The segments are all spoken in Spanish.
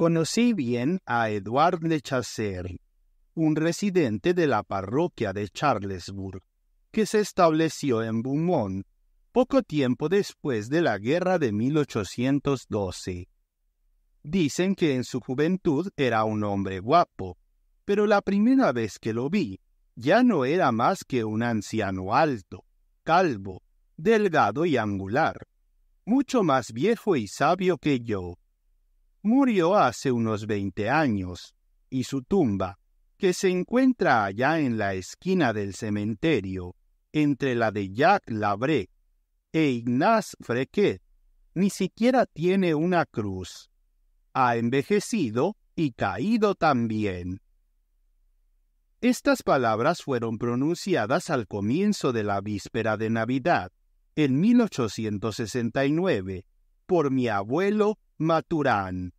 Conocí bien a Edouard Chasser, un residente de la parroquia de Charlesburg, que se estableció en Beaumont poco tiempo después de la guerra de 1812. Dicen que en su juventud era un hombre guapo, pero la primera vez que lo vi ya no era más que un anciano alto, calvo, delgado y angular, mucho más viejo y sabio que yo murió hace unos 20 años y su tumba, que se encuentra allá en la esquina del cementerio, entre la de Jacques Labré e Ignace Frequet, ni siquiera tiene una cruz. Ha envejecido y caído también. Estas palabras fueron pronunciadas al comienzo de la víspera de Navidad, en 1869, por mi abuelo Maturán,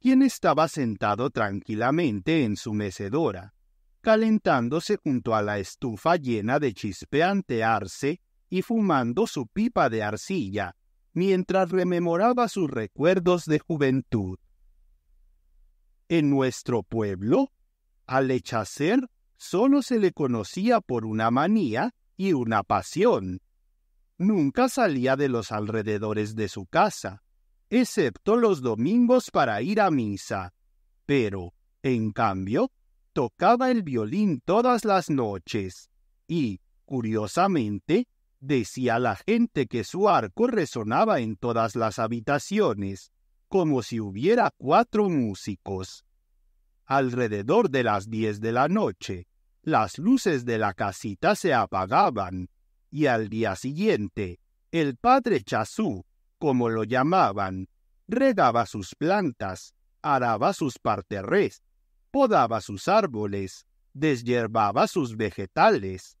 quien estaba sentado tranquilamente en su mecedora, calentándose junto a la estufa llena de chispeante arce y fumando su pipa de arcilla, mientras rememoraba sus recuerdos de juventud. En nuestro pueblo, al echacer solo se le conocía por una manía y una pasión. Nunca salía de los alrededores de su casa, excepto los domingos para ir a misa. Pero, en cambio, tocaba el violín todas las noches y, curiosamente, decía la gente que su arco resonaba en todas las habitaciones, como si hubiera cuatro músicos. Alrededor de las diez de la noche, las luces de la casita se apagaban, y al día siguiente, el padre Chazú como lo llamaban, regaba sus plantas, araba sus parterres, podaba sus árboles, desyerbaba sus vegetales.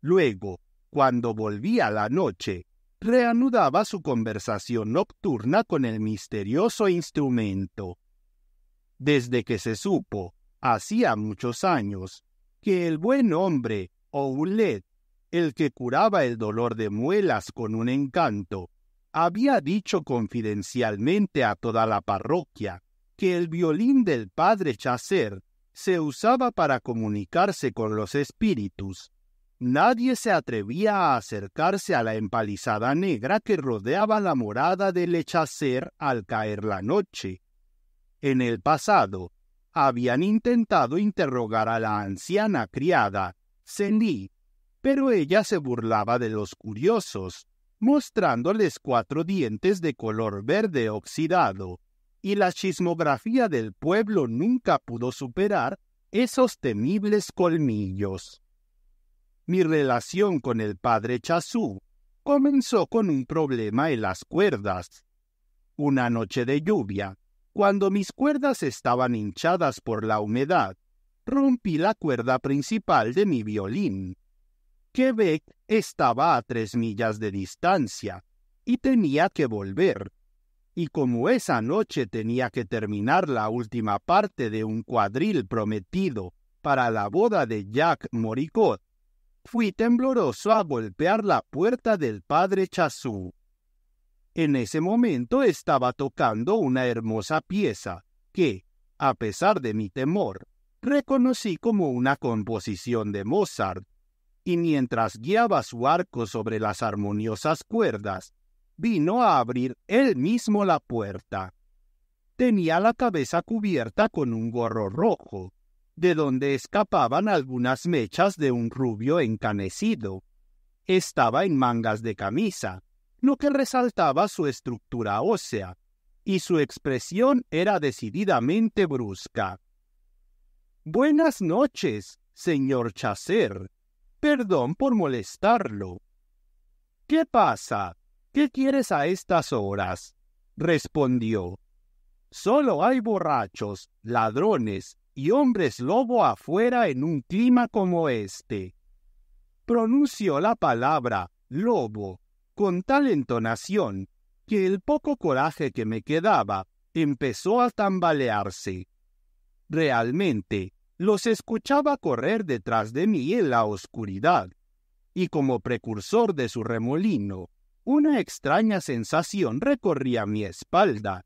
Luego, cuando volvía la noche, reanudaba su conversación nocturna con el misterioso instrumento. Desde que se supo, hacía muchos años, que el buen hombre, Oulet, el que curaba el dolor de muelas con un encanto, había dicho confidencialmente a toda la parroquia que el violín del padre Chaser se usaba para comunicarse con los espíritus. Nadie se atrevía a acercarse a la empalizada negra que rodeaba la morada del Echacer al caer la noche. En el pasado, habían intentado interrogar a la anciana criada, cení pero ella se burlaba de los curiosos mostrándoles cuatro dientes de color verde oxidado, y la chismografía del pueblo nunca pudo superar esos temibles colmillos. Mi relación con el padre Chazú comenzó con un problema en las cuerdas. Una noche de lluvia, cuando mis cuerdas estaban hinchadas por la humedad, rompí la cuerda principal de mi violín. Quebec estaba a tres millas de distancia y tenía que volver. Y como esa noche tenía que terminar la última parte de un cuadril prometido para la boda de Jack Moricot, fui tembloroso a golpear la puerta del padre Chazú. En ese momento estaba tocando una hermosa pieza que, a pesar de mi temor, reconocí como una composición de Mozart, y mientras guiaba su arco sobre las armoniosas cuerdas, vino a abrir él mismo la puerta. Tenía la cabeza cubierta con un gorro rojo, de donde escapaban algunas mechas de un rubio encanecido. Estaba en mangas de camisa, lo que resaltaba su estructura ósea, y su expresión era decididamente brusca. Buenas noches, señor Chaser, Perdón por molestarlo. ¿Qué pasa? ¿Qué quieres a estas horas? respondió. Solo hay borrachos, ladrones y hombres lobo afuera en un clima como este. Pronunció la palabra lobo con tal entonación que el poco coraje que me quedaba empezó a tambalearse. Realmente los escuchaba correr detrás de mí en la oscuridad, y como precursor de su remolino, una extraña sensación recorría mi espalda.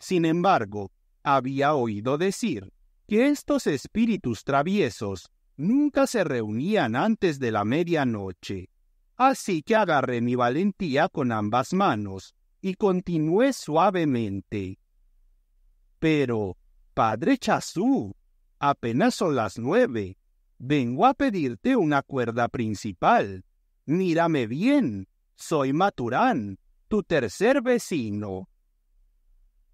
Sin embargo, había oído decir que estos espíritus traviesos nunca se reunían antes de la medianoche, así que agarré mi valentía con ambas manos y continué suavemente. Pero, padre Chazú, Apenas son las nueve. Vengo a pedirte una cuerda principal. Mírame bien. Soy Maturán, tu tercer vecino.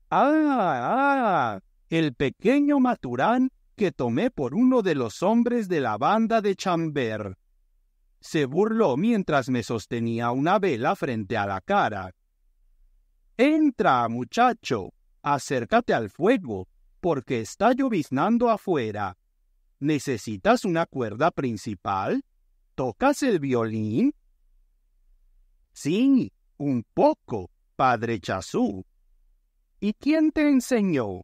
Ah, ah, el pequeño Maturán que tomé por uno de los hombres de la banda de Chamber. Se burló mientras me sostenía una vela frente a la cara. Entra, muchacho, acércate al fuego, porque está lloviznando afuera. ¿Necesitas una cuerda principal? ¿Tocas el violín? Sí, un poco, padre Chazú. ¿Y quién te enseñó?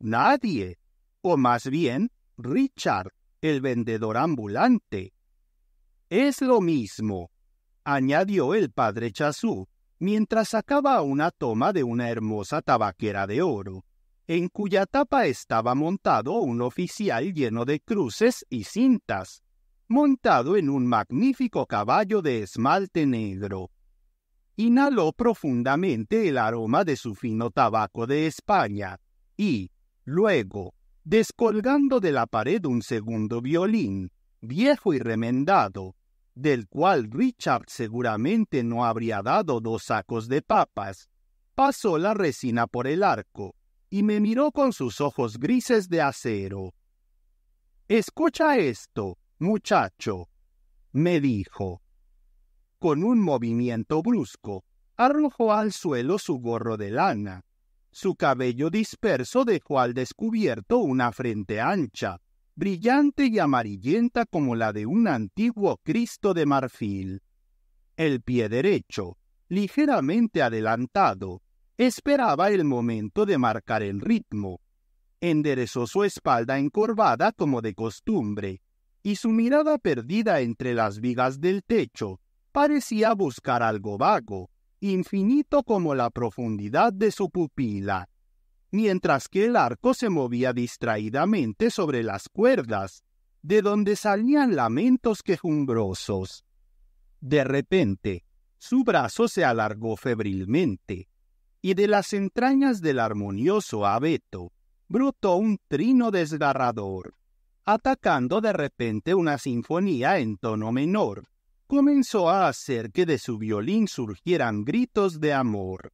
Nadie, o más bien Richard, el vendedor ambulante. Es lo mismo, añadió el padre Chazú mientras sacaba una toma de una hermosa tabaquera de oro en cuya tapa estaba montado un oficial lleno de cruces y cintas, montado en un magnífico caballo de esmalte negro. Inhaló profundamente el aroma de su fino tabaco de España y, luego, descolgando de la pared un segundo violín, viejo y remendado, del cual Richard seguramente no habría dado dos sacos de papas, pasó la resina por el arco y me miró con sus ojos grises de acero. Escucha esto, muchacho, me dijo. Con un movimiento brusco, arrojó al suelo su gorro de lana. Su cabello disperso dejó al descubierto una frente ancha, brillante y amarillenta como la de un antiguo Cristo de marfil. El pie derecho, ligeramente adelantado, Esperaba el momento de marcar el ritmo. Enderezó su espalda encorvada como de costumbre, y su mirada perdida entre las vigas del techo parecía buscar algo vago, infinito como la profundidad de su pupila, mientras que el arco se movía distraídamente sobre las cuerdas, de donde salían lamentos quejumbrosos. De repente, su brazo se alargó febrilmente, y de las entrañas del armonioso abeto brotó un trino desgarrador, atacando de repente una sinfonía en tono menor. Comenzó a hacer que de su violín surgieran gritos de amor,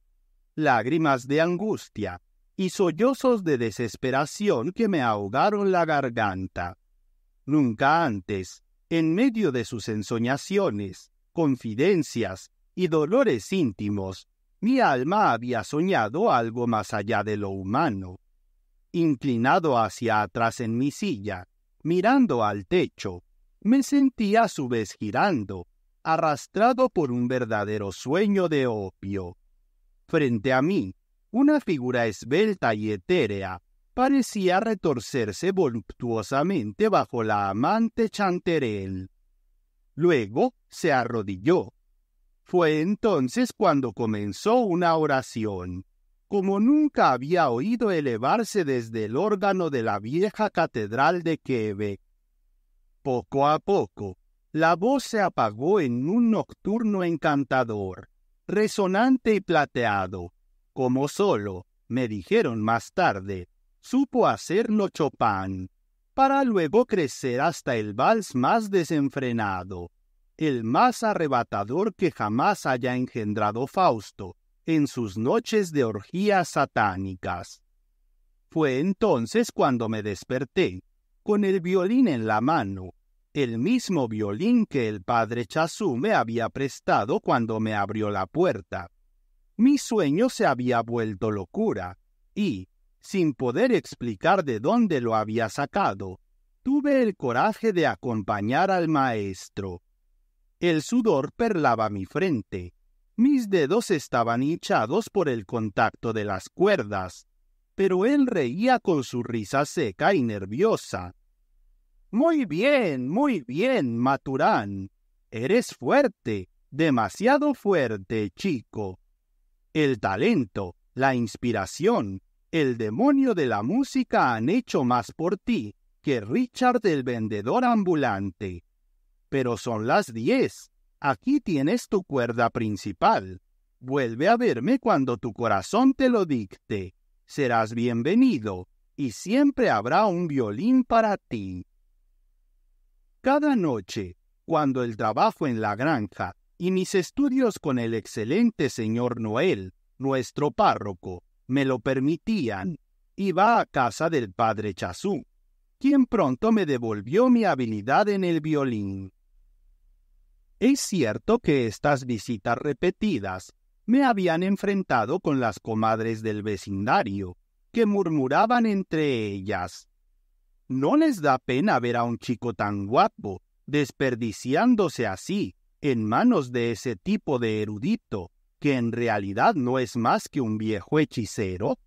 lágrimas de angustia y sollozos de desesperación que me ahogaron la garganta. Nunca antes, en medio de sus ensoñaciones, confidencias y dolores íntimos, mi alma había soñado algo más allá de lo humano. Inclinado hacia atrás en mi silla, mirando al techo, me sentía a su vez girando, arrastrado por un verdadero sueño de opio. Frente a mí, una figura esbelta y etérea parecía retorcerse voluptuosamente bajo la amante Chanterel. Luego se arrodilló, fue entonces cuando comenzó una oración, como nunca había oído elevarse desde el órgano de la vieja catedral de Quebec. Poco a poco, la voz se apagó en un nocturno encantador, resonante y plateado, como solo, me dijeron más tarde, supo hacerlo Chopin, para luego crecer hasta el vals más desenfrenado, el más arrebatador que jamás haya engendrado Fausto, en sus noches de orgías satánicas. Fue entonces cuando me desperté, con el violín en la mano, el mismo violín que el padre Chazú me había prestado cuando me abrió la puerta. Mi sueño se había vuelto locura, y, sin poder explicar de dónde lo había sacado, tuve el coraje de acompañar al maestro el sudor perlaba mi frente. Mis dedos estaban hinchados por el contacto de las cuerdas, pero él reía con su risa seca y nerviosa. Muy bien, muy bien, Maturán. Eres fuerte, demasiado fuerte, chico. El talento, la inspiración, el demonio de la música han hecho más por ti que Richard el vendedor ambulante. Pero son las diez. Aquí tienes tu cuerda principal. Vuelve a verme cuando tu corazón te lo dicte. Serás bienvenido, y siempre habrá un violín para ti. Cada noche, cuando el trabajo en la granja y mis estudios con el excelente señor Noel, nuestro párroco, me lo permitían, iba a casa del padre Chazú, quien pronto me devolvió mi habilidad en el violín. Es cierto que estas visitas repetidas me habían enfrentado con las comadres del vecindario, que murmuraban entre ellas. No les da pena ver a un chico tan guapo, desperdiciándose así, en manos de ese tipo de erudito, que en realidad no es más que un viejo hechicero.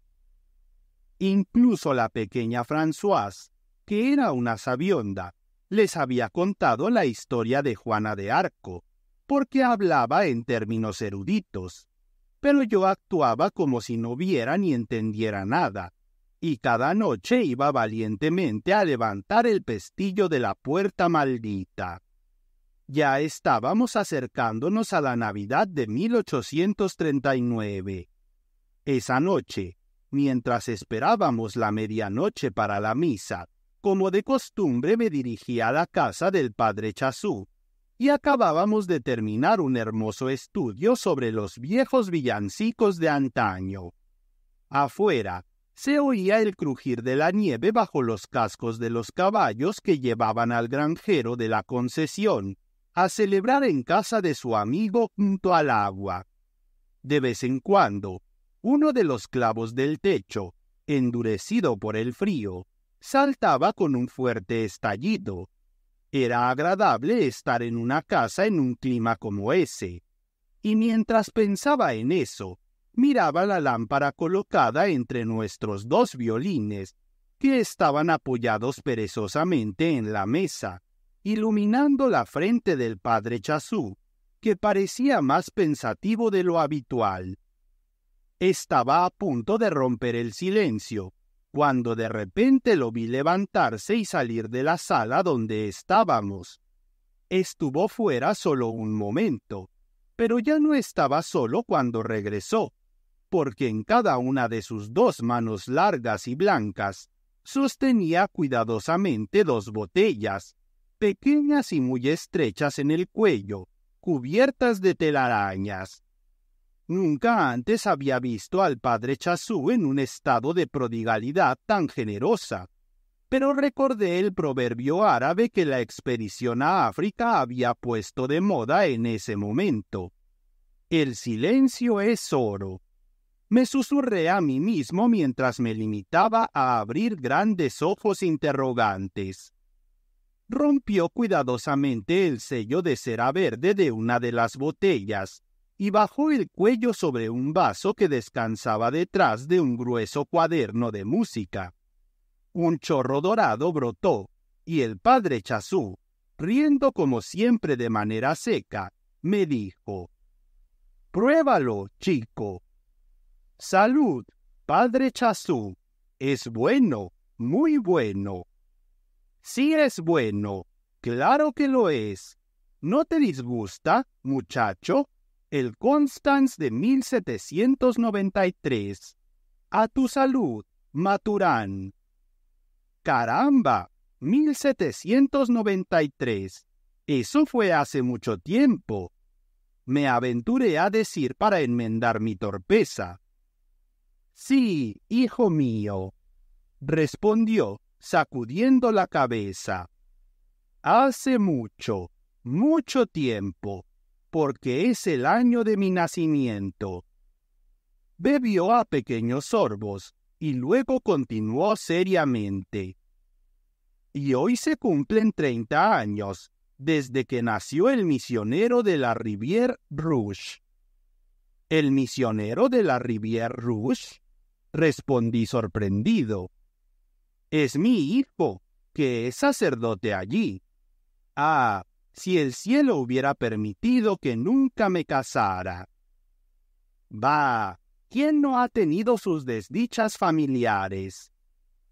Incluso la pequeña Françoise, que era una sabionda, les había contado la historia de Juana de Arco, porque hablaba en términos eruditos, pero yo actuaba como si no viera ni entendiera nada, y cada noche iba valientemente a levantar el pestillo de la puerta maldita. Ya estábamos acercándonos a la Navidad de 1839. Esa noche, mientras esperábamos la medianoche para la misa, como de costumbre me dirigí a la casa del padre Chazú, y acabábamos de terminar un hermoso estudio sobre los viejos villancicos de antaño. Afuera, se oía el crujir de la nieve bajo los cascos de los caballos que llevaban al granjero de la concesión, a celebrar en casa de su amigo junto al agua. De vez en cuando, uno de los clavos del techo, endurecido por el frío, saltaba con un fuerte estallido. Era agradable estar en una casa en un clima como ese. Y mientras pensaba en eso, miraba la lámpara colocada entre nuestros dos violines, que estaban apoyados perezosamente en la mesa, iluminando la frente del padre Chazú, que parecía más pensativo de lo habitual. Estaba a punto de romper el silencio, cuando de repente lo vi levantarse y salir de la sala donde estábamos. Estuvo fuera solo un momento, pero ya no estaba solo cuando regresó, porque en cada una de sus dos manos largas y blancas sostenía cuidadosamente dos botellas, pequeñas y muy estrechas en el cuello, cubiertas de telarañas. Nunca antes había visto al padre Chazú en un estado de prodigalidad tan generosa. Pero recordé el proverbio árabe que la expedición a África había puesto de moda en ese momento. El silencio es oro. Me susurré a mí mismo mientras me limitaba a abrir grandes ojos interrogantes rompió cuidadosamente el sello de cera verde de una de las botellas, y bajó el cuello sobre un vaso que descansaba detrás de un grueso cuaderno de música. Un chorro dorado brotó, y el padre Chazú, riendo como siempre de manera seca, me dijo, Pruébalo, chico. Salud, padre Chazú. Es bueno, muy bueno. Sí es bueno, claro que lo es. ¿No te disgusta, muchacho? el Constance de 1793. A tu salud, Maturán. Caramba, 1793. Eso fue hace mucho tiempo. Me aventuré a decir para enmendar mi torpeza. Sí, hijo mío, respondió, sacudiendo la cabeza. Hace mucho, mucho tiempo porque es el año de mi nacimiento. Bebió a pequeños sorbos y luego continuó seriamente. Y hoy se cumplen treinta años desde que nació el misionero de la Rivière Rouge. ¿El misionero de la Rivière Rouge? respondí sorprendido. Es mi hijo, que es sacerdote allí. Ah, si el cielo hubiera permitido que nunca me casara. Bah, ¿quién no ha tenido sus desdichas familiares?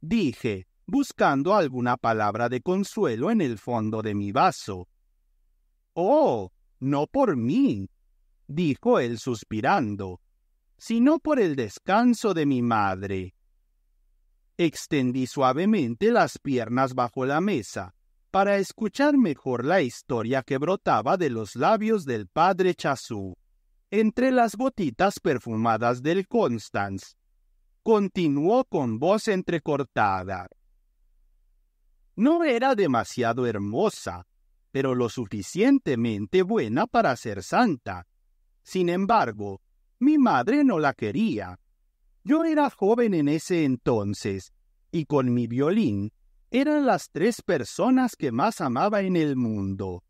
Dije, buscando alguna palabra de consuelo en el fondo de mi vaso. Oh, no por mí, dijo él suspirando, sino por el descanso de mi madre. Extendí suavemente las piernas bajo la mesa para escuchar mejor la historia que brotaba de los labios del padre Chazú, entre las botitas perfumadas del Constance. Continuó con voz entrecortada. No era demasiado hermosa, pero lo suficientemente buena para ser santa. Sin embargo, mi madre no la quería. Yo era joven en ese entonces, y con mi violín eran las tres personas que más amaba en el mundo.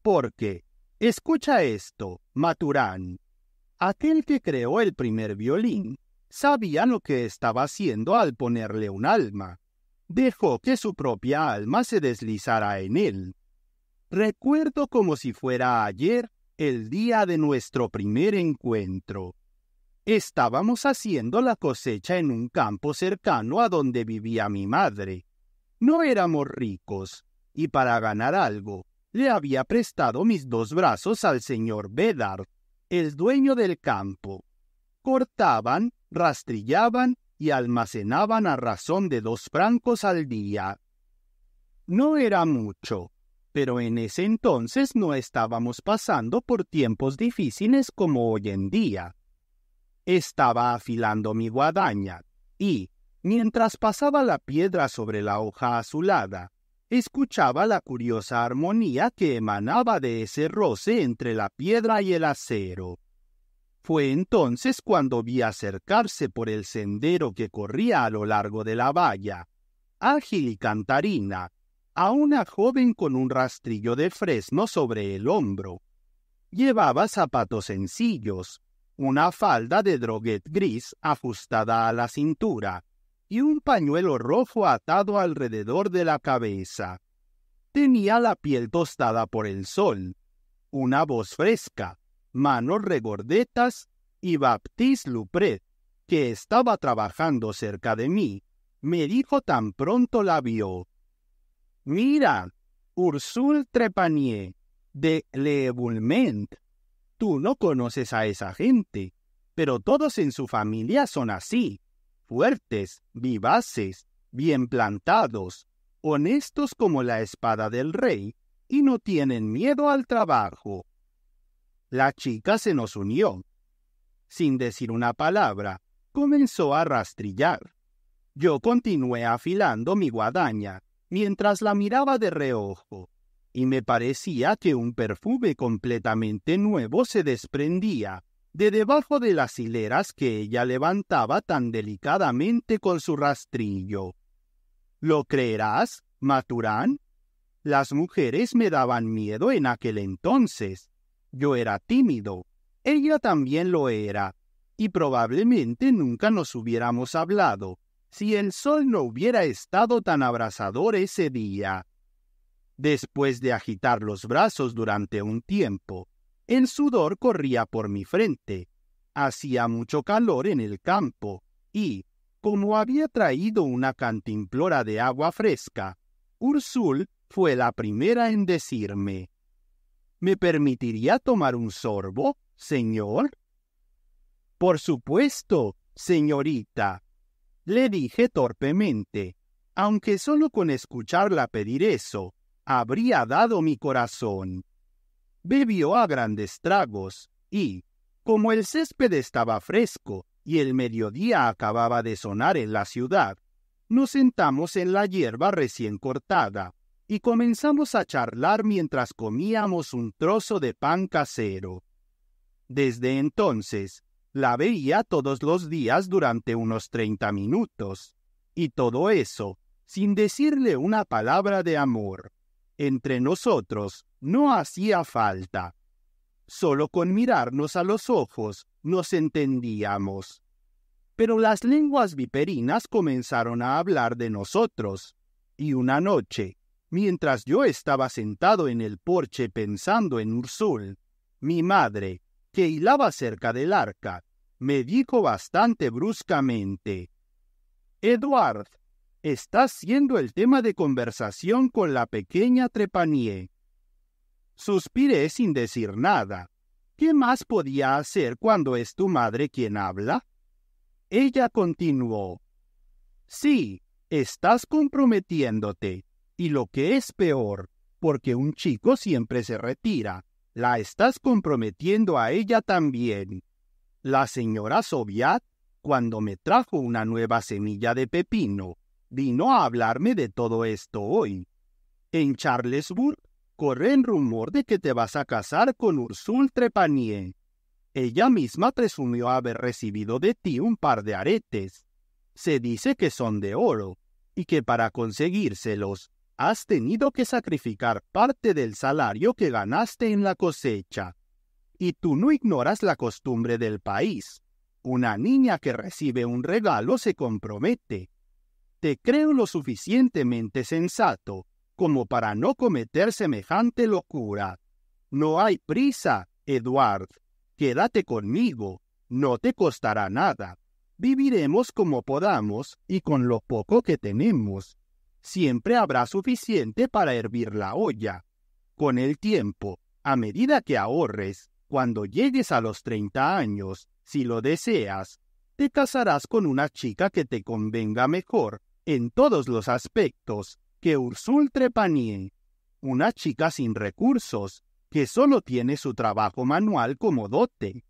Porque, escucha esto, Maturán, aquel que creó el primer violín, sabía lo que estaba haciendo al ponerle un alma. Dejó que su propia alma se deslizara en él. Recuerdo como si fuera ayer el día de nuestro primer encuentro. Estábamos haciendo la cosecha en un campo cercano a donde vivía mi madre. No éramos ricos, y para ganar algo, le había prestado mis dos brazos al señor Bedard, el dueño del campo. Cortaban, rastrillaban y almacenaban a razón de dos francos al día. No era mucho, pero en ese entonces no estábamos pasando por tiempos difíciles como hoy en día. Estaba afilando mi guadaña y, Mientras pasaba la piedra sobre la hoja azulada, escuchaba la curiosa armonía que emanaba de ese roce entre la piedra y el acero. Fue entonces cuando vi acercarse por el sendero que corría a lo largo de la valla, ágil y cantarina, a una joven con un rastrillo de fresno sobre el hombro. Llevaba zapatos sencillos, una falda de droguet gris ajustada a la cintura, y un pañuelo rojo atado alrededor de la cabeza. Tenía la piel tostada por el sol, una voz fresca, manos regordetas y Baptiste Lupret, que estaba trabajando cerca de mí, me dijo tan pronto la vio. Mira, Ursule Trepanier, de Le Tú no conoces a esa gente, pero todos en su familia son así fuertes, vivaces, bien plantados, honestos como la espada del rey, y no tienen miedo al trabajo. La chica se nos unió. Sin decir una palabra, comenzó a rastrillar. Yo continué afilando mi guadaña mientras la miraba de reojo, y me parecía que un perfume completamente nuevo se desprendía de debajo de las hileras que ella levantaba tan delicadamente con su rastrillo. ¿Lo creerás, Maturán? Las mujeres me daban miedo en aquel entonces. Yo era tímido, ella también lo era, y probablemente nunca nos hubiéramos hablado si el sol no hubiera estado tan abrasador ese día. Después de agitar los brazos durante un tiempo, el sudor corría por mi frente. Hacía mucho calor en el campo y, como había traído una cantimplora de agua fresca, Ursul fue la primera en decirme ¿Me permitiría tomar un sorbo, señor? Por supuesto, señorita, le dije torpemente, aunque solo con escucharla pedir eso, habría dado mi corazón bebió a grandes tragos y, como el césped estaba fresco y el mediodía acababa de sonar en la ciudad, nos sentamos en la hierba recién cortada y comenzamos a charlar mientras comíamos un trozo de pan casero. Desde entonces, la veía todos los días durante unos treinta minutos, y todo eso sin decirle una palabra de amor entre nosotros no hacía falta. Solo con mirarnos a los ojos nos entendíamos. Pero las lenguas viperinas comenzaron a hablar de nosotros, y una noche, mientras yo estaba sentado en el porche pensando en Ursul, mi madre, que hilaba cerca del arca, me dijo bastante bruscamente Edward, Estás siendo el tema de conversación con la pequeña Trepanier. Suspiré sin decir nada. ¿Qué más podía hacer cuando es tu madre quien habla? Ella continuó. Sí, estás comprometiéndote. Y lo que es peor, porque un chico siempre se retira, la estás comprometiendo a ella también. La señora Soviat, cuando me trajo una nueva semilla de pepino, vino a hablarme de todo esto hoy. En Charlesburg corre el rumor de que te vas a casar con Ursul Trepanier. Ella misma presumió haber recibido de ti un par de aretes. Se dice que son de oro, y que para conseguírselos has tenido que sacrificar parte del salario que ganaste en la cosecha. Y tú no ignoras la costumbre del país. Una niña que recibe un regalo se compromete, te creo lo suficientemente sensato como para no cometer semejante locura. No hay prisa, Edward. Quédate conmigo, no te costará nada. Viviremos como podamos y con lo poco que tenemos. Siempre habrá suficiente para hervir la olla. Con el tiempo, a medida que ahorres, cuando llegues a los treinta años, si lo deseas, te casarás con una chica que te convenga mejor en todos los aspectos que Ursul Trepanier, una chica sin recursos que solo tiene su trabajo manual como dote.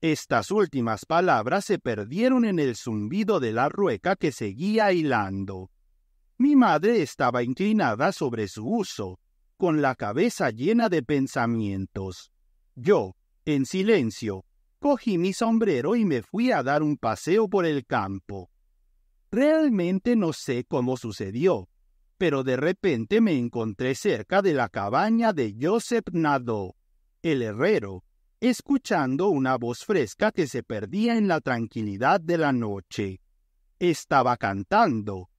Estas últimas palabras se perdieron en el zumbido de la rueca que seguía hilando. Mi madre estaba inclinada sobre su uso, con la cabeza llena de pensamientos. Yo, en silencio, cogí mi sombrero y me fui a dar un paseo por el campo. Realmente no sé cómo sucedió, pero de repente me encontré cerca de la cabaña de Joseph Nado, el herrero, escuchando una voz fresca que se perdía en la tranquilidad de la noche. Estaba cantando.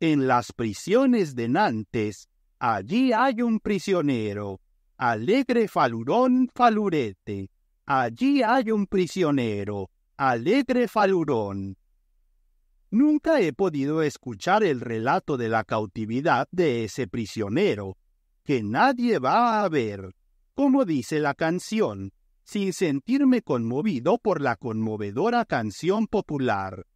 En las prisiones de Nantes, allí hay un prisionero. Alegre falurón falurete. Allí hay un prisionero. Alegre falurón. Nunca he podido escuchar el relato de la cautividad de ese prisionero, que nadie va a ver, como dice la canción, sin sentirme conmovido por la conmovedora canción popular.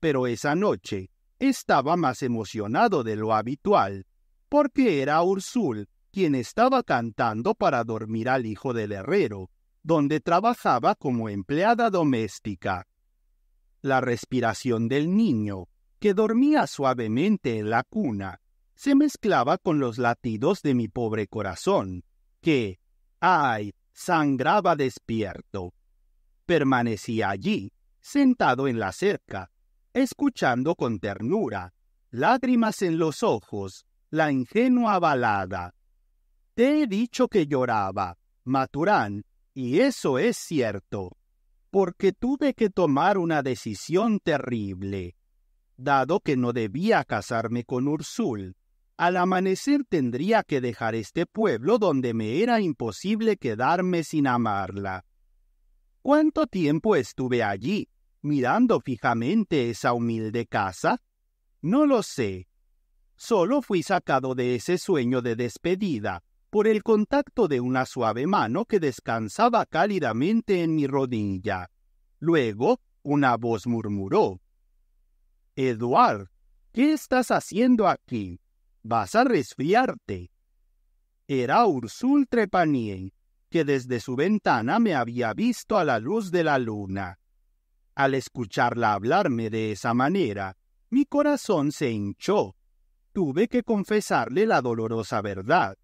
Pero esa noche estaba más emocionado de lo habitual, porque era Ursul quien estaba cantando para dormir al hijo del herrero, donde trabajaba como empleada doméstica. La respiración del niño, que dormía suavemente en la cuna, se mezclaba con los latidos de mi pobre corazón, que, ay, sangraba despierto. Permanecí allí, sentado en la cerca, escuchando con ternura, lágrimas en los ojos, la ingenua balada. Te he dicho que lloraba, Maturán, y eso es cierto porque tuve que tomar una decisión terrible. Dado que no debía casarme con Ursul, al amanecer tendría que dejar este pueblo donde me era imposible quedarme sin amarla. ¿Cuánto tiempo estuve allí, mirando fijamente esa humilde casa? No lo sé. Solo fui sacado de ese sueño de despedida, por el contacto de una suave mano que descansaba cálidamente en mi rodilla. Luego, una voz murmuró. Eduard, ¿qué estás haciendo aquí? Vas a resfriarte. Era Ursul Trepanier, que desde su ventana me había visto a la luz de la luna. Al escucharla hablarme de esa manera, mi corazón se hinchó. Tuve que confesarle la dolorosa verdad.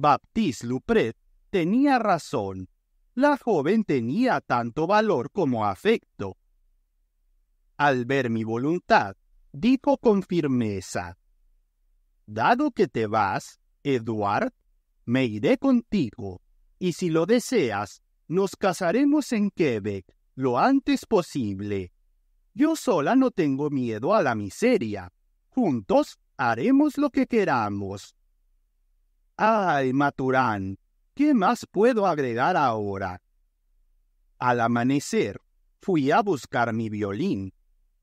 Baptiste Lupret tenía razón. La joven tenía tanto valor como afecto. Al ver mi voluntad, dijo con firmeza, Dado que te vas, Eduard, me iré contigo, y si lo deseas, nos casaremos en Quebec lo antes posible. Yo sola no tengo miedo a la miseria. Juntos haremos lo que queramos. Ay, Maturán, ¿qué más puedo agregar ahora? Al amanecer, fui a buscar mi violín,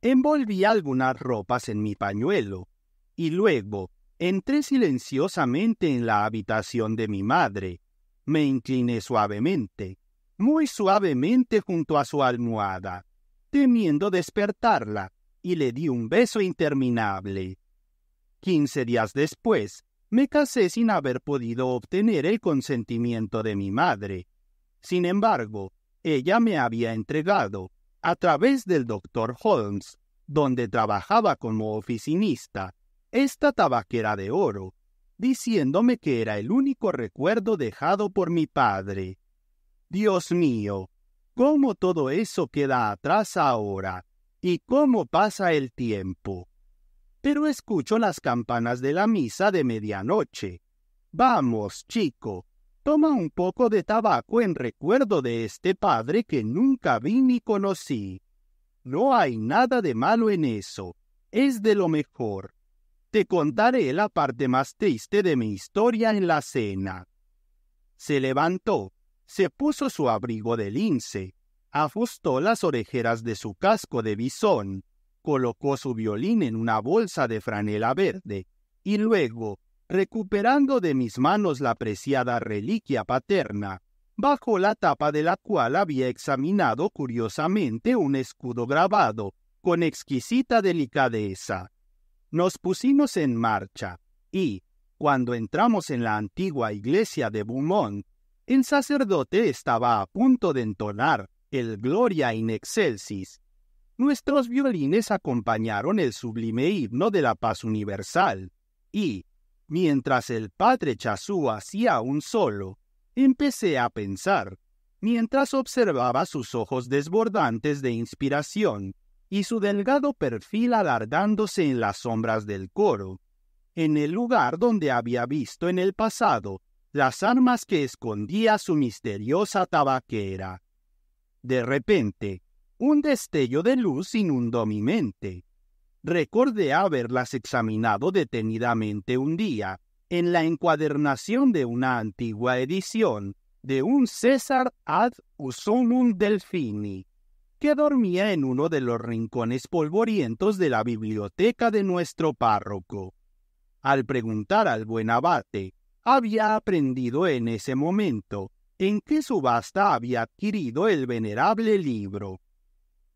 envolví algunas ropas en mi pañuelo, y luego entré silenciosamente en la habitación de mi madre. Me incliné suavemente, muy suavemente junto a su almohada, temiendo despertarla, y le di un beso interminable. Quince días después, me casé sin haber podido obtener el consentimiento de mi madre. Sin embargo, ella me había entregado, a través del doctor Holmes, donde trabajaba como oficinista, esta tabaquera de oro, diciéndome que era el único recuerdo dejado por mi padre. Dios mío, cómo todo eso queda atrás ahora, y cómo pasa el tiempo pero escucho las campanas de la misa de medianoche. Vamos, chico, toma un poco de tabaco en recuerdo de este padre que nunca vi ni conocí. No hay nada de malo en eso, es de lo mejor. Te contaré la parte más triste de mi historia en la cena. Se levantó, se puso su abrigo de lince, ajustó las orejeras de su casco de bisón, colocó su violín en una bolsa de franela verde y luego, recuperando de mis manos la preciada reliquia paterna, bajó la tapa de la cual había examinado curiosamente un escudo grabado con exquisita delicadeza. Nos pusimos en marcha y, cuando entramos en la antigua iglesia de Beaumont, el sacerdote estaba a punto de entonar el Gloria in Excelsis, Nuestros violines acompañaron el sublime himno de la paz universal, y, mientras el padre Chazú hacía un solo, empecé a pensar, mientras observaba sus ojos desbordantes de inspiración y su delgado perfil alardándose en las sombras del coro, en el lugar donde había visto en el pasado las armas que escondía su misteriosa tabaquera. De repente, un destello de luz inundó mi mente. Recordé haberlas examinado detenidamente un día en la encuadernación de una antigua edición de un César ad Usumum delfini, que dormía en uno de los rincones polvorientos de la biblioteca de nuestro párroco. Al preguntar al buen abate, había aprendido en ese momento en qué subasta había adquirido el venerable libro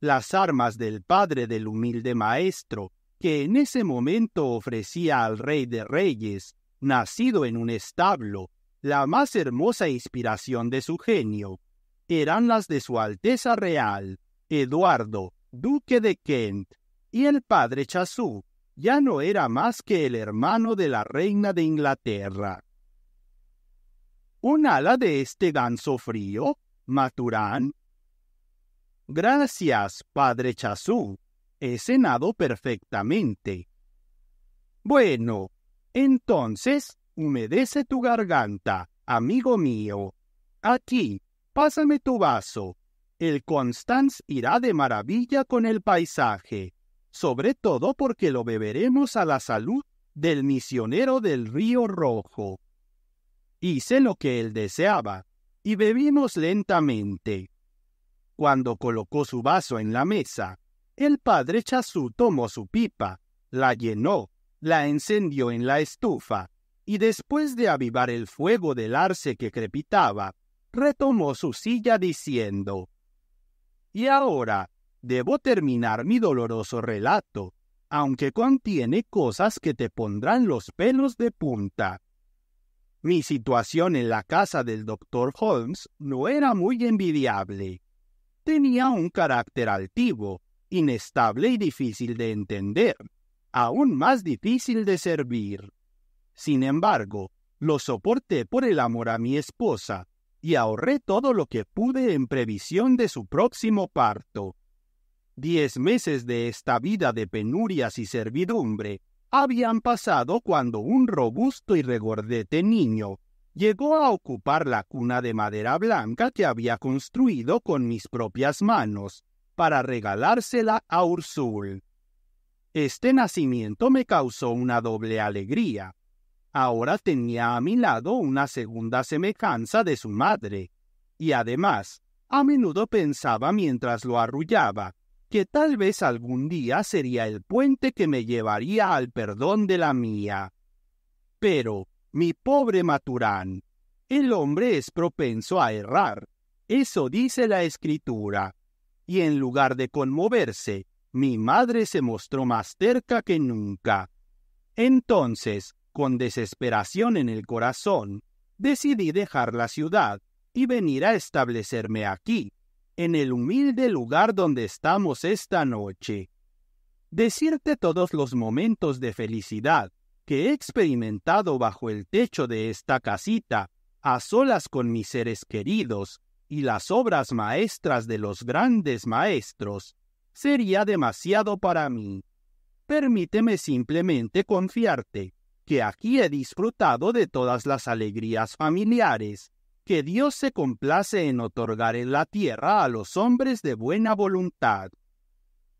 las armas del padre del humilde maestro, que en ese momento ofrecía al Rey de Reyes, nacido en un establo, la más hermosa inspiración de su genio, eran las de Su Alteza Real, Eduardo, Duque de Kent, y el padre Chazú ya no era más que el hermano de la reina de Inglaterra. Un ala de este ganso frío, Maturán, Gracias, padre Chazú. He cenado perfectamente. Bueno, entonces, humedece tu garganta, amigo mío. Aquí, pásame tu vaso. El Constance irá de maravilla con el paisaje, sobre todo porque lo beberemos a la salud del misionero del río Rojo. Hice lo que él deseaba, y bebimos lentamente. Cuando colocó su vaso en la mesa, el padre Chazú tomó su pipa, la llenó, la encendió en la estufa, y después de avivar el fuego del arce que crepitaba, retomó su silla diciendo Y ahora debo terminar mi doloroso relato, aunque contiene cosas que te pondrán los pelos de punta. Mi situación en la casa del doctor Holmes no era muy envidiable tenía un carácter altivo, inestable y difícil de entender, aún más difícil de servir. Sin embargo, lo soporté por el amor a mi esposa y ahorré todo lo que pude en previsión de su próximo parto. Diez meses de esta vida de penurias y servidumbre habían pasado cuando un robusto y regordete niño, llegó a ocupar la cuna de madera blanca que había construido con mis propias manos para regalársela a Ursul. Este nacimiento me causó una doble alegría. Ahora tenía a mi lado una segunda semejanza de su madre, y además, a menudo pensaba mientras lo arrullaba, que tal vez algún día sería el puente que me llevaría al perdón de la mía. Pero, mi pobre Maturán, el hombre es propenso a errar, eso dice la escritura. Y en lugar de conmoverse, mi madre se mostró más terca que nunca. Entonces, con desesperación en el corazón, decidí dejar la ciudad y venir a establecerme aquí, en el humilde lugar donde estamos esta noche. Decirte todos los momentos de felicidad, que he experimentado bajo el techo de esta casita, a solas con mis seres queridos, y las obras maestras de los grandes maestros, sería demasiado para mí. Permíteme simplemente confiarte que aquí he disfrutado de todas las alegrías familiares que Dios se complace en otorgar en la tierra a los hombres de buena voluntad.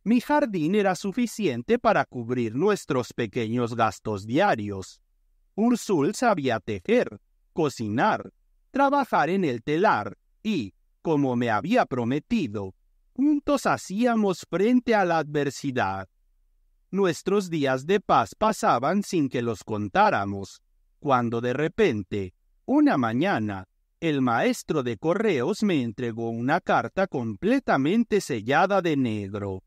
Mi jardín era suficiente para cubrir nuestros pequeños gastos diarios. Ursul sabía tejer, cocinar, trabajar en el telar y, como me había prometido, juntos hacíamos frente a la adversidad. Nuestros días de paz pasaban sin que los contáramos, cuando de repente, una mañana, el maestro de correos me entregó una carta completamente sellada de negro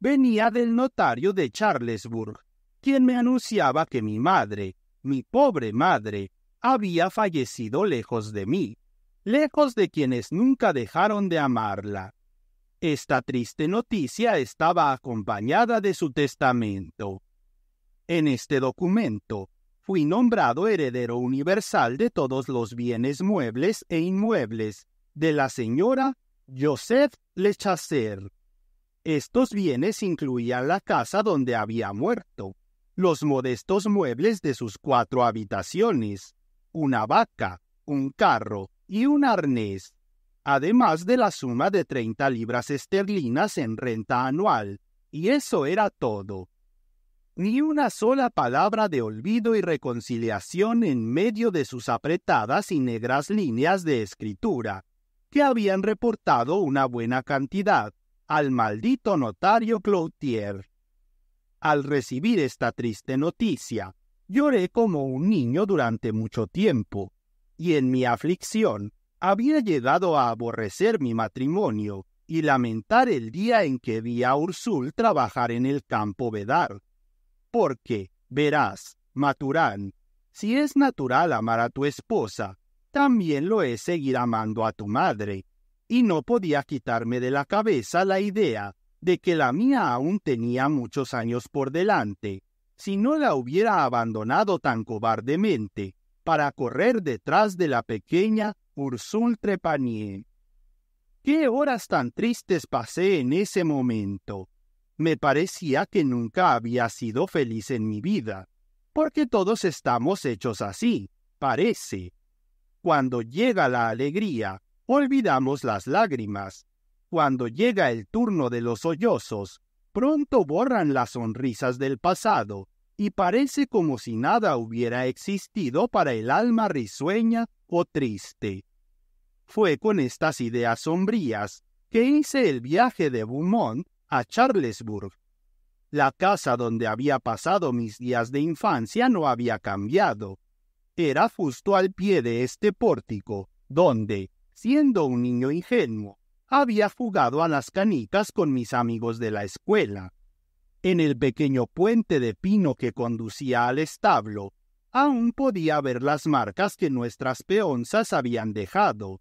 venía del notario de Charlesburg, quien me anunciaba que mi madre, mi pobre madre, había fallecido lejos de mí, lejos de quienes nunca dejaron de amarla. Esta triste noticia estaba acompañada de su testamento. En este documento, fui nombrado heredero universal de todos los bienes muebles e inmuebles de la señora Joseph Lechaser, estos bienes incluían la casa donde había muerto, los modestos muebles de sus cuatro habitaciones, una vaca, un carro y un arnés, además de la suma de 30 libras esterlinas en renta anual, y eso era todo. Ni una sola palabra de olvido y reconciliación en medio de sus apretadas y negras líneas de escritura, que habían reportado una buena cantidad, al maldito notario Cloutier. Al recibir esta triste noticia, lloré como un niño durante mucho tiempo, y en mi aflicción había llegado a aborrecer mi matrimonio y lamentar el día en que vi a Ursul trabajar en el campo Vedar. Porque, verás, Maturán, si es natural amar a tu esposa, también lo es seguir amando a tu madre, y no podía quitarme de la cabeza la idea de que la mía aún tenía muchos años por delante, si no la hubiera abandonado tan cobardemente para correr detrás de la pequeña Ursul Trepanier. Qué horas tan tristes pasé en ese momento. Me parecía que nunca había sido feliz en mi vida, porque todos estamos hechos así, parece. Cuando llega la alegría, olvidamos las lágrimas. Cuando llega el turno de los sollozos, pronto borran las sonrisas del pasado, y parece como si nada hubiera existido para el alma risueña o triste. Fue con estas ideas sombrías que hice el viaje de Beaumont a Charlesburg. La casa donde había pasado mis días de infancia no había cambiado. Era justo al pie de este pórtico, donde, siendo un niño ingenuo, había jugado a las canicas con mis amigos de la escuela. En el pequeño puente de pino que conducía al establo, aún podía ver las marcas que nuestras peonzas habían dejado.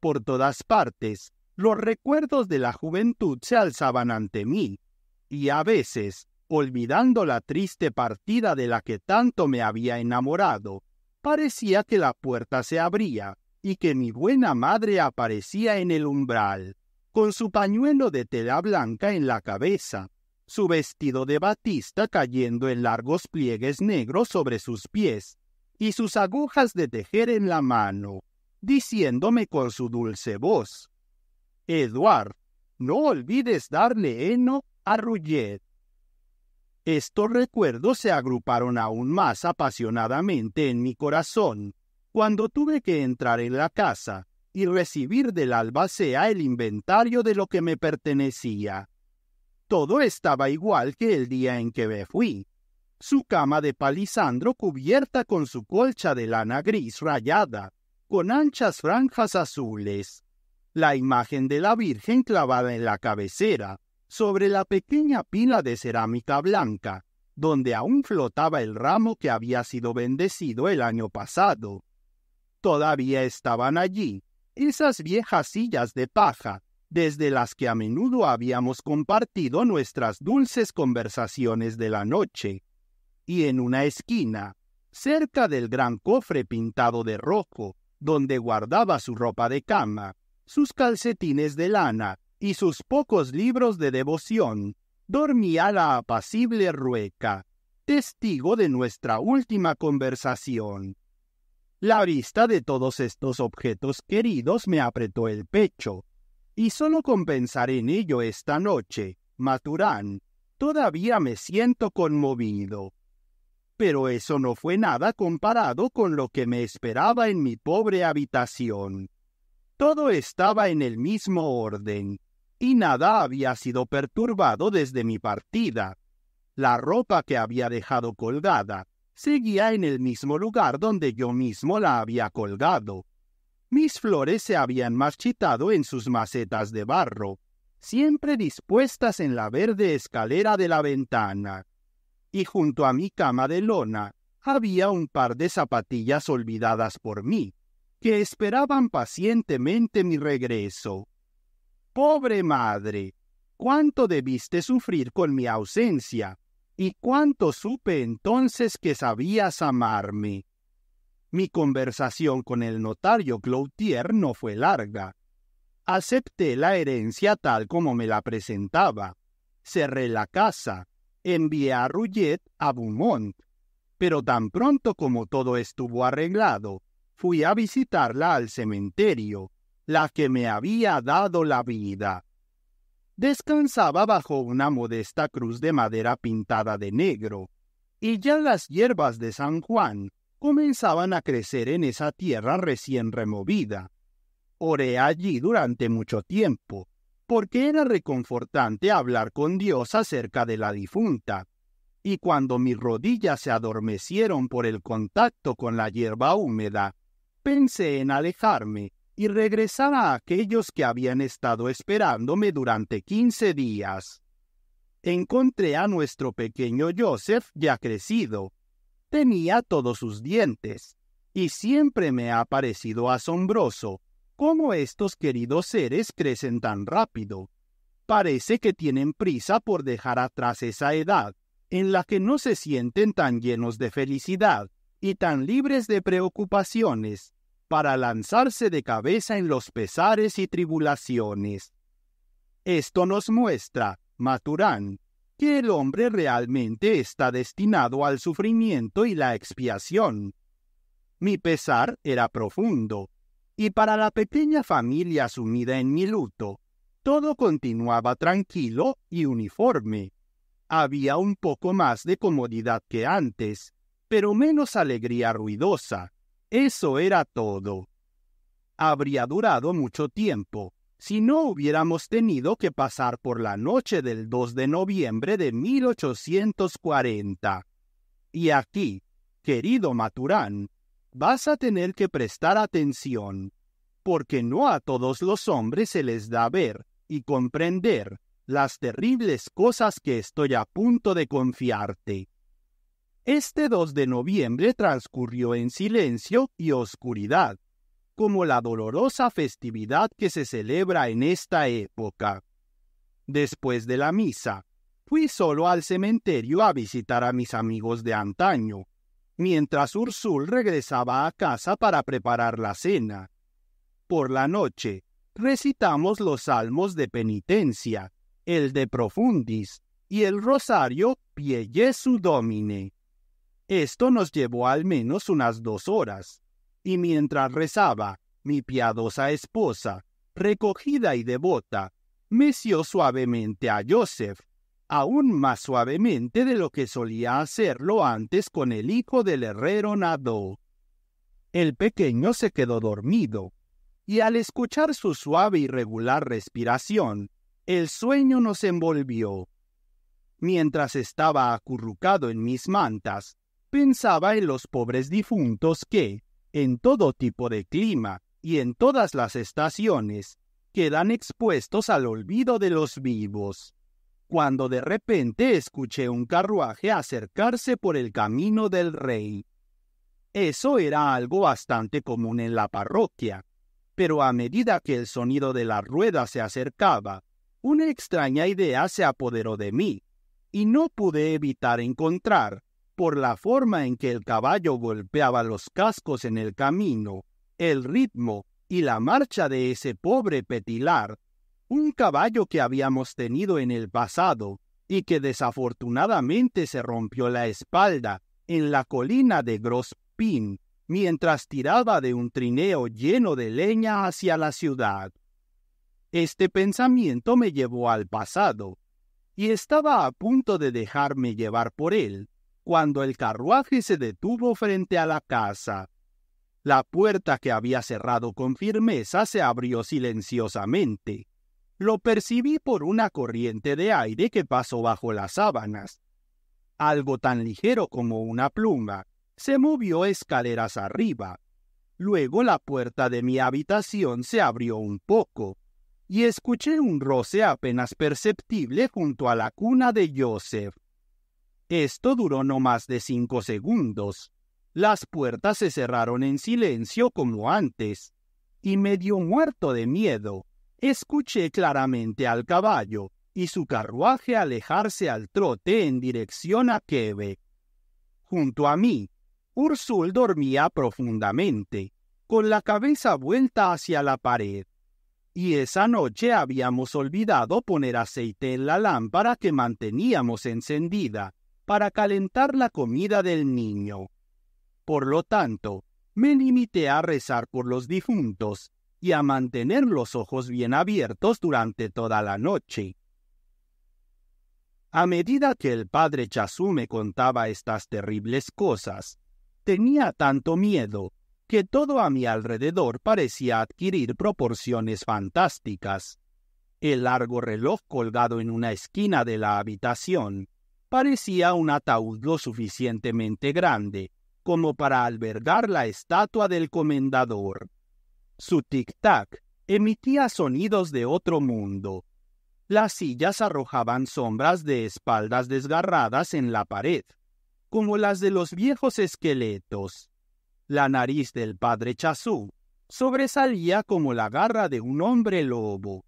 Por todas partes, los recuerdos de la juventud se alzaban ante mí, y a veces, olvidando la triste partida de la que tanto me había enamorado, parecía que la puerta se abría y que mi buena madre aparecía en el umbral, con su pañuelo de tela blanca en la cabeza, su vestido de batista cayendo en largos pliegues negros sobre sus pies, y sus agujas de tejer en la mano, diciéndome con su dulce voz Eduard, no olvides darle heno a Rullet. Estos recuerdos se agruparon aún más apasionadamente en mi corazón, cuando tuve que entrar en la casa y recibir del albacea el inventario de lo que me pertenecía. Todo estaba igual que el día en que me fui. Su cama de palisandro cubierta con su colcha de lana gris rayada, con anchas franjas azules. La imagen de la Virgen clavada en la cabecera, sobre la pequeña pila de cerámica blanca, donde aún flotaba el ramo que había sido bendecido el año pasado todavía estaban allí, esas viejas sillas de paja, desde las que a menudo habíamos compartido nuestras dulces conversaciones de la noche. Y en una esquina, cerca del gran cofre pintado de rojo, donde guardaba su ropa de cama, sus calcetines de lana y sus pocos libros de devoción, dormía la apacible Rueca, testigo de nuestra última conversación. La vista de todos estos objetos queridos me apretó el pecho, y solo con pensar en ello esta noche, Maturán, todavía me siento conmovido. Pero eso no fue nada comparado con lo que me esperaba en mi pobre habitación. Todo estaba en el mismo orden, y nada había sido perturbado desde mi partida. La ropa que había dejado colgada, seguía en el mismo lugar donde yo mismo la había colgado. Mis flores se habían marchitado en sus macetas de barro, siempre dispuestas en la verde escalera de la ventana. Y junto a mi cama de lona había un par de zapatillas olvidadas por mí, que esperaban pacientemente mi regreso. Pobre madre, cuánto debiste sufrir con mi ausencia, ¿Y cuánto supe entonces que sabías amarme? Mi conversación con el notario Cloutier no fue larga. Acepté la herencia tal como me la presentaba. Cerré la casa. Envié a rullet a Beaumont. Pero tan pronto como todo estuvo arreglado, fui a visitarla al cementerio, la que me había dado la vida descansaba bajo una modesta cruz de madera pintada de negro, y ya las hierbas de San Juan comenzaban a crecer en esa tierra recién removida. Oré allí durante mucho tiempo, porque era reconfortante hablar con Dios acerca de la difunta, y cuando mis rodillas se adormecieron por el contacto con la hierba húmeda, pensé en alejarme y regresar a aquellos que habían estado esperándome durante quince días. Encontré a nuestro pequeño Joseph ya crecido. Tenía todos sus dientes, y siempre me ha parecido asombroso cómo estos queridos seres crecen tan rápido. Parece que tienen prisa por dejar atrás esa edad en la que no se sienten tan llenos de felicidad y tan libres de preocupaciones para lanzarse de cabeza en los pesares y tribulaciones. Esto nos muestra, Maturán, que el hombre realmente está destinado al sufrimiento y la expiación. Mi pesar era profundo, y para la pequeña familia sumida en mi luto, todo continuaba tranquilo y uniforme. Había un poco más de comodidad que antes, pero menos alegría ruidosa, eso era todo. Habría durado mucho tiempo si no hubiéramos tenido que pasar por la noche del 2 de noviembre de 1840. Y aquí, querido Maturán, vas a tener que prestar atención, porque no a todos los hombres se les da ver y comprender las terribles cosas que estoy a punto de confiarte. Este 2 de noviembre transcurrió en silencio y oscuridad, como la dolorosa festividad que se celebra en esta época. Después de la misa, fui solo al cementerio a visitar a mis amigos de antaño, mientras Ursul regresaba a casa para preparar la cena. Por la noche, recitamos los salmos de penitencia, el de profundis y el rosario Pie Jesu Domine. Esto nos llevó al menos unas dos horas, y mientras rezaba, mi piadosa esposa, recogida y devota, meció suavemente a Joseph, aún más suavemente de lo que solía hacerlo antes con el hijo del herrero Nado. El pequeño se quedó dormido, y al escuchar su suave y regular respiración, el sueño nos envolvió. Mientras estaba acurrucado en mis mantas, pensaba en los pobres difuntos que, en todo tipo de clima y en todas las estaciones, quedan expuestos al olvido de los vivos. Cuando de repente escuché un carruaje acercarse por el camino del rey. Eso era algo bastante común en la parroquia, pero a medida que el sonido de la rueda se acercaba, una extraña idea se apoderó de mí, y no pude evitar encontrar, por la forma en que el caballo golpeaba los cascos en el camino, el ritmo y la marcha de ese pobre petilar, un caballo que habíamos tenido en el pasado y que desafortunadamente se rompió la espalda en la colina de Grospin mientras tiraba de un trineo lleno de leña hacia la ciudad. Este pensamiento me llevó al pasado, y estaba a punto de dejarme llevar por él, cuando el carruaje se detuvo frente a la casa. La puerta que había cerrado con firmeza se abrió silenciosamente. Lo percibí por una corriente de aire que pasó bajo las sábanas. Algo tan ligero como una pluma se movió escaleras arriba. Luego la puerta de mi habitación se abrió un poco y escuché un roce apenas perceptible junto a la cuna de Joseph. Esto duró no más de cinco segundos. Las puertas se cerraron en silencio como antes, y medio muerto de miedo, escuché claramente al caballo y su carruaje alejarse al trote en dirección a Quebec. Junto a mí, Ursul dormía profundamente, con la cabeza vuelta hacia la pared. Y esa noche habíamos olvidado poner aceite en la lámpara que manteníamos encendida, para calentar la comida del niño. Por lo tanto, me limité a rezar por los difuntos y a mantener los ojos bien abiertos durante toda la noche. A medida que el padre Chasú me contaba estas terribles cosas, tenía tanto miedo que todo a mi alrededor parecía adquirir proporciones fantásticas. El largo reloj colgado en una esquina de la habitación parecía un ataúd lo suficientemente grande como para albergar la estatua del comendador. Su tic-tac emitía sonidos de otro mundo. Las sillas arrojaban sombras de espaldas desgarradas en la pared, como las de los viejos esqueletos. La nariz del padre Chazú sobresalía como la garra de un hombre lobo,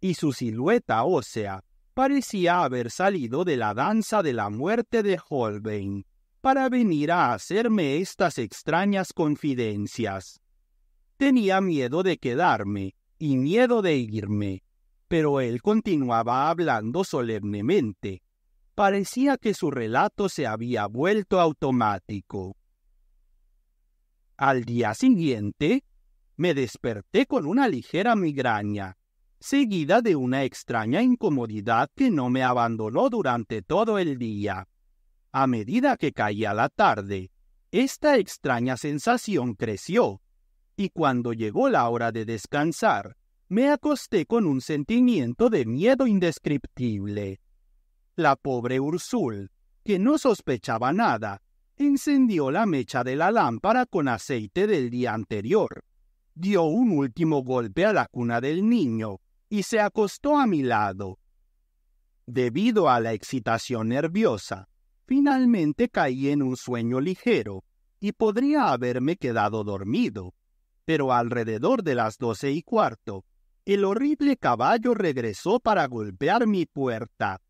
y su silueta ósea parecía haber salido de la danza de la muerte de Holbein para venir a hacerme estas extrañas confidencias. Tenía miedo de quedarme y miedo de irme, pero él continuaba hablando solemnemente. Parecía que su relato se había vuelto automático. Al día siguiente, me desperté con una ligera migraña seguida de una extraña incomodidad que no me abandonó durante todo el día. A medida que caía la tarde, esta extraña sensación creció, y cuando llegó la hora de descansar, me acosté con un sentimiento de miedo indescriptible. La pobre Ursul, que no sospechaba nada, encendió la mecha de la lámpara con aceite del día anterior, dio un último golpe a la cuna del niño y se acostó a mi lado. Debido a la excitación nerviosa, finalmente caí en un sueño ligero y podría haberme quedado dormido, pero alrededor de las doce y cuarto, el horrible caballo regresó para golpear mi puerta.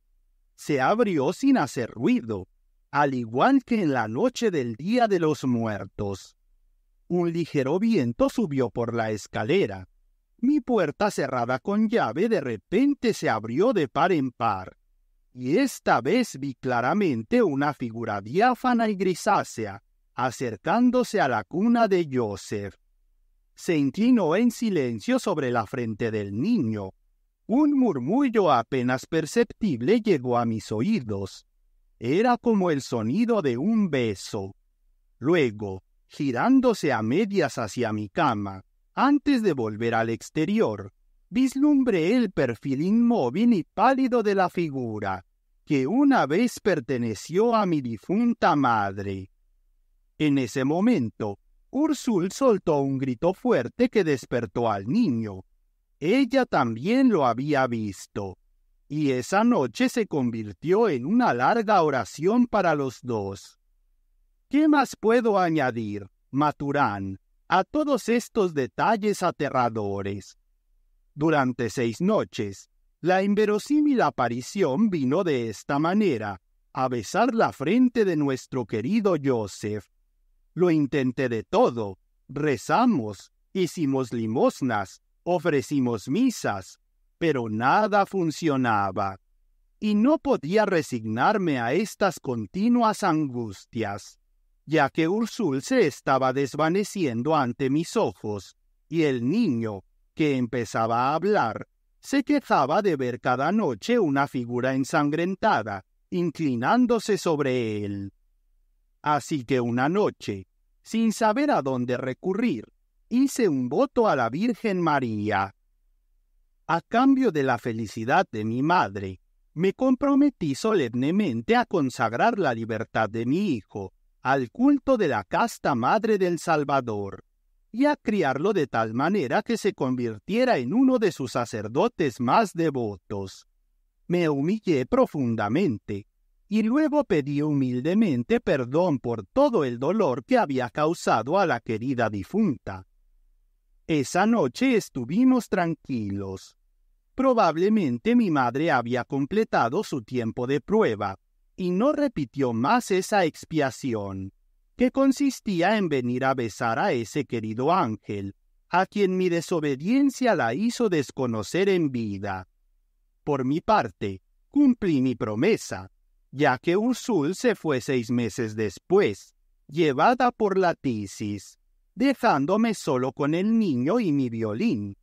Se abrió sin hacer ruido, al igual que en la noche del Día de los Muertos. Un ligero viento subió por la escalera, mi puerta cerrada con llave de repente se abrió de par en par, y esta vez vi claramente una figura diáfana y grisácea acercándose a la cuna de Joseph. Se inclinó en silencio sobre la frente del niño. Un murmullo apenas perceptible llegó a mis oídos. Era como el sonido de un beso. Luego, girándose a medias hacia mi cama, antes de volver al exterior, vislumbré el perfil inmóvil y pálido de la figura, que una vez perteneció a mi difunta madre. En ese momento, Ursul soltó un grito fuerte que despertó al niño. Ella también lo había visto, y esa noche se convirtió en una larga oración para los dos. ¿Qué más puedo añadir, Maturán? a todos estos detalles aterradores. Durante seis noches, la inverosímil aparición vino de esta manera, a besar la frente de nuestro querido Joseph. Lo intenté de todo, rezamos, hicimos limosnas, ofrecimos misas, pero nada funcionaba. Y no podía resignarme a estas continuas angustias ya que Ursul se estaba desvaneciendo ante mis ojos, y el niño, que empezaba a hablar, se quejaba de ver cada noche una figura ensangrentada, inclinándose sobre él. Así que una noche, sin saber a dónde recurrir, hice un voto a la Virgen María. A cambio de la felicidad de mi madre, me comprometí solemnemente a consagrar la libertad de mi hijo, al culto de la casta madre del Salvador, y a criarlo de tal manera que se convirtiera en uno de sus sacerdotes más devotos. Me humillé profundamente, y luego pedí humildemente perdón por todo el dolor que había causado a la querida difunta. Esa noche estuvimos tranquilos. Probablemente mi madre había completado su tiempo de prueba, y no repitió más esa expiación, que consistía en venir a besar a ese querido ángel, a quien mi desobediencia la hizo desconocer en vida. Por mi parte, cumplí mi promesa, ya que Ursul se fue seis meses después, llevada por la tisis, dejándome solo con el niño y mi violín,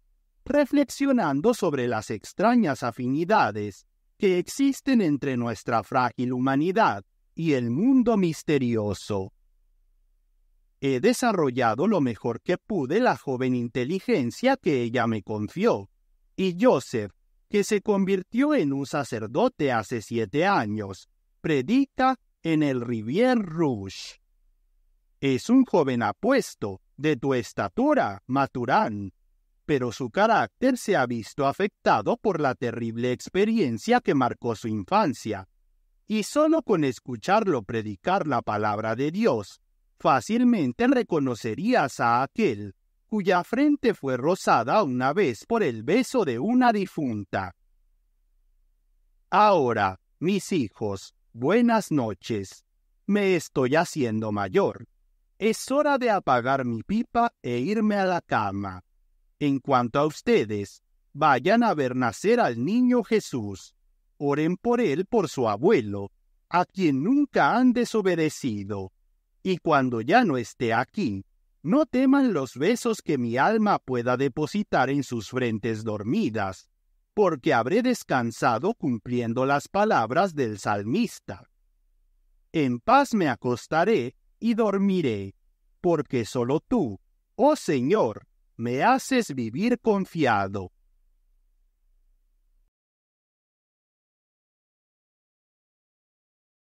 reflexionando sobre las extrañas afinidades que existen entre nuestra frágil humanidad y el mundo misterioso. He desarrollado lo mejor que pude la joven inteligencia que ella me confió, y Joseph, que se convirtió en un sacerdote hace siete años, predica en el Rivier Rouge. Es un joven apuesto, de tu estatura, Maturán, pero su carácter se ha visto afectado por la terrible experiencia que marcó su infancia. Y solo con escucharlo predicar la palabra de Dios, fácilmente reconocerías a aquel cuya frente fue rozada una vez por el beso de una difunta. Ahora, mis hijos, buenas noches. Me estoy haciendo mayor. Es hora de apagar mi pipa e irme a la cama. En cuanto a ustedes, vayan a ver nacer al niño Jesús. Oren por él por su abuelo, a quien nunca han desobedecido. Y cuando ya no esté aquí, no teman los besos que mi alma pueda depositar en sus frentes dormidas, porque habré descansado cumpliendo las palabras del salmista. En paz me acostaré y dormiré, porque sólo tú, oh Señor, me haces vivir confiado.